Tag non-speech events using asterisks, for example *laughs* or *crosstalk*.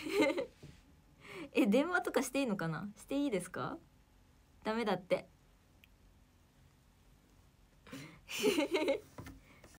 *laughs* え電話とかしていいのかなしていいですかダメだって